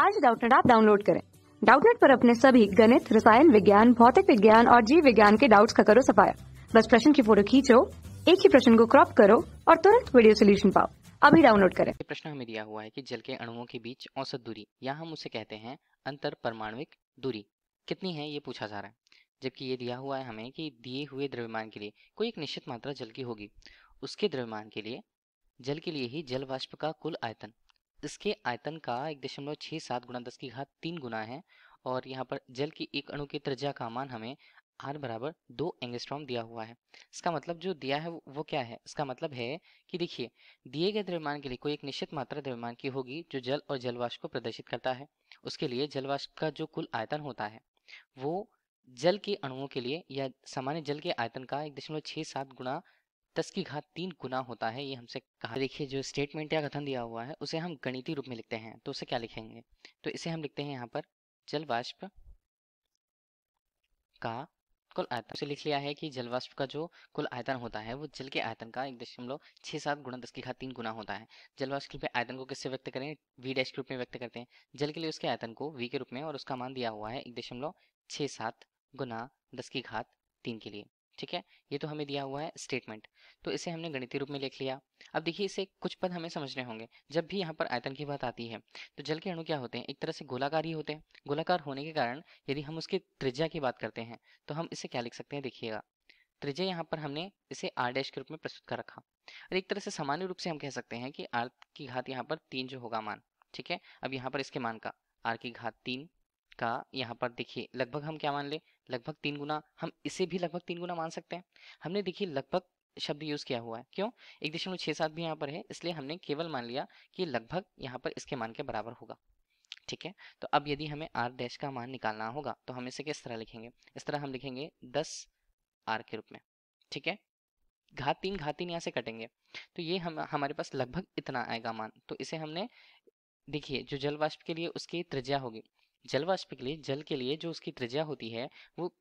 आज डाउटनेट आप डाउनलोड करें डाउटनेट पर अपने सभी गणित रसायन विज्ञान भौतिक विज्ञान और जीव विज्ञान के डाउट्स का करो सफाया बस प्रश्न की फोटो खींचो एक ही प्रश्न को क्रॉप करो और तुरंत वीडियो सोल्यूशन पाओ अभी डाउनलोड करें प्रश्न हमें दिया हुआ है कि जल के अणुओं के बीच औसत दूरी या हम उसे कहते हैं अंतर परमाणु दूरी कितनी है ये पूछा जा रहा है जबकि ये दिया हुआ है हमें कि दिए हुए द्रव्यमान के लिए कोई एक निश्चित मात्रा जल की होगी उसके द्रव्यमान के लिए जल के लिए ही जल वाष्प का कुल आयतन इसके आयतन का एक दशमलव छः सात गुणा दस की घात तीन गुना है और यहाँ पर जल की एक अणु के त्रिज्या का मान हमें आर बराबर दो एंगस्ट्रॉम दिया हुआ है इसका मतलब जो दिया है वो क्या है इसका मतलब है कि देखिए दिए गए द्रव्यमान के लिए कोई एक निश्चित मात्रा द्रव्यमान की होगी जो जल और जलवाष्प को प्रदर्शित करता है उसके लिए जलवाष्प का जो कुल आयतन होता है वो जल के अणुओं के लिए या सामान्य जल के आयतन का एक दशमलव छः सात गुणा दस की घात तीन गुना होता है ये हमसे कहा देखिए जो स्टेटमेंट या कथन दिया हुआ है उसे हम गणितीय रूप में लिखते हैं तो उसे क्या लिखेंगे तो इसे हम लिखते हैं यहाँ पर जल वाष्प का कुल आयतन उसे लिख लिया है कि जल वाष्प का जो कुल आयतन होता है वो जल के आयतन का एक दशमलव छः सात गुणा दस की घात तीन गुना होता है जल वाष्प के रूप में आयतन को किससे व्यक्त करें वी डैश के रूप में व्यक्त करते हैं जल के लिए उसके आयतन को वी के रूप में और उसका मान दिया हुआ है एक दशमलव छः सात गुना दस की घात तीन के लिए ठीक है ये तो हमें दिया हुआ है स्टेटमेंट तो इसे हमने गणितीय रूप में लिख लिया अब देखिए इसे कुछ पद हमें समझने होंगे जब भी यहाँ पर आयतन की बात आती है तो जल के अणु क्या होते हैं एक तरह से गोलाकार ही होते हैं गोलाकार होने के कारण यदि हम उसकी त्रिज्या की बात करते हैं तो हम इसे क्या लिख सकते हैं देखिएगा त्रिज्या यहाँ पर हमने इसे आर डैश के रूप में प्रस्तुत कर रखा और एक तरह से सामान्य रूप से हम कह सकते हैं कि आर की घात यहाँ पर तीन जो होगा मान ठीक है अब यहाँ पर इसके मान का आर की घात तीन का यहाँ पर देखिए लगभग हम क्या मान ले लगभग तीन गुना हम इसे भी लगभग तीन गुना मान सकते हैं हमने देखिए लगभग शब्द यूज किया हुआ है क्यों एक दशमलव छह सात भी यहाँ पर है इसलिए हमने केवल मान लिया कि लगभग यहाँ पर इसके मान के बराबर होगा ठीक है तो अब यदि हमें आर डैश का मान निकालना होगा तो हम इसे किस तरह लिखेंगे इस तरह हम लिखेंगे दस आर के रूप में ठीक है घात तीन घात तीन यहाँ से कटेंगे तो ये हम हमारे पास लगभग इतना आएगा मान तो इसे हमने देखिए जो जलवाष्प के लिए उसकी त्रिज्या होगी जल वाष्प के लिए जल के लिए जो उसकी त्रिज्या होती है वो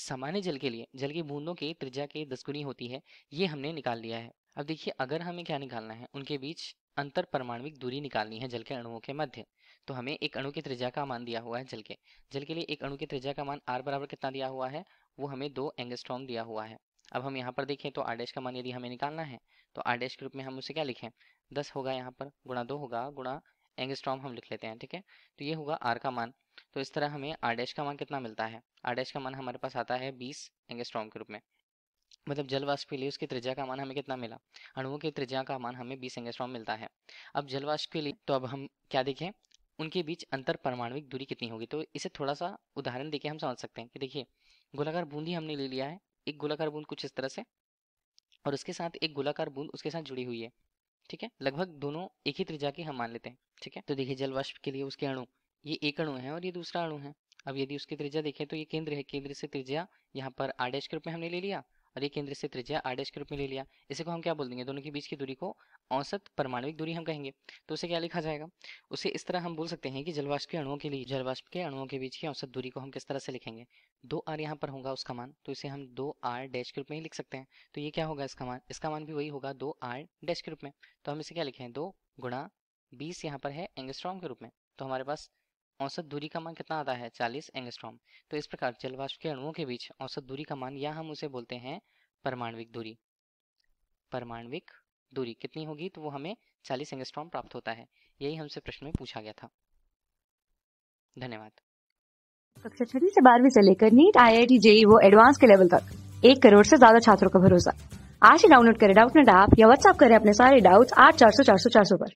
सामान्य जल के लिए जल की बूंदों की त्रिज्या के दसगुनी होती है ये हमने निकाल लिया है अब देखिए अगर हमें क्या निकालना है उनके बीच अंतर परमाणविक दूरी निकालनी है जल के अणुओं के मध्य तो हमें एक अणु की त्रिज्या का मान दिया हुआ है जल के जल के लिए एक अणु की त्रिज्या का मान आर बराबर कितना दिया हुआ है वो हमें दो एंगस्ट्रॉम दिया हुआ है अब हम यहाँ पर देखें तो आर का मान यदि हमें निकालना है तो आर के रूप में हम उसे क्या लिखें दस होगा यहाँ पर गुणा दो होगा गुणा एंगस्ट्रॉम हम लिख लेते हैं ठीक है तो ये होगा आर का मान तो इस तरह हमें आर डैश का मान कितना मिलता है आर डैश का मान हमारे पास आता है बीस एंगस्ट्रॉम के रूप में मतलब जल वाष्प के लिए उसकी त्रिज्या का मान हमें कितना मिला अणुओं की त्रिज्या का मान हमें बीस एंगस्ट्रॉम मिलता है अब जल वाष्प के लिए तो अब हम क्या देखें उनके बीच अंतर परमाणुविक दूरी कितनी होगी तो इसे थोड़ा सा उदाहरण देके हम समझ सकते हैं कि देखिए गोलाकार बूंद ही हमने ले लिया है एक गोलाकार बूंद कुछ इस तरह से और उसके साथ एक गोलाकार बूंद उसके साथ जुड़ी हुई है ठीक है लगभग दोनों एक ही त्रिज्या के हम मान लेते हैं ठीक है तो देखिए जलवाष्प के लिए उसके अणु ये एक अणु है और ये दूसरा अणु है अब यदि उसकी त्रिज्या देखें तो ये केंद्र है केंद्र से त्रिज्या यहाँ पर आडेश के रूप में हमने ले लिया और ये केंद्र से त्रिज्या आडेश के रूप में ले लिया इसे को हम क्या बोल देंगे दोनों के बीच की दूरी को औसत परमाणविक दूरी हम कहेंगे तो उसे क्या लिखा जाएगा उसे इस तरह हम बोल सकते हैं कि जलवाष्प के अणुओं के लिए जलवाष्प के अणुओं के बीच की औसत दूरी को हम किस तरह से लिखेंगे दो आर यहाँ पर होगा उसका मान तो इसे हम दो आर डैश के रूप में ही लिख सकते हैं तो ये क्या होगा इसका मान इसका मान भी वही होगा दो आर डैश के रूप में तो हम इसे क्या लिखें दो गुणा बीस यहाँ पर है एंगस्ट्रॉम के रूप में तो हमारे पास औसत दूरी का मान कितना आता है 40 एंगस्ट्रॉम तो इस प्रकार जलवाष्प के अणुओं के बीच औसत दूरी का मान या हम उसे बोलते हैं परमाणविक दूरी परमाणविक दूरी कितनी होगी तो वो हमें 40 एंगस्ट्रॉम प्राप्त होता है यही हमसे प्रश्न में पूछा गया था धन्यवाद कक्षा छठी से बारहवीं से लेकर NEET I I T JEE वो एडवांस के लेवल तक एक करोड़ से ज्यादा छात्रों का भरोसा आज ही डाउनलोड करें डाउट नेट ऐप या व्हाट्सएप करें अपने सारे डाउट्स आठ चार सौ चार सौ चार सौ पर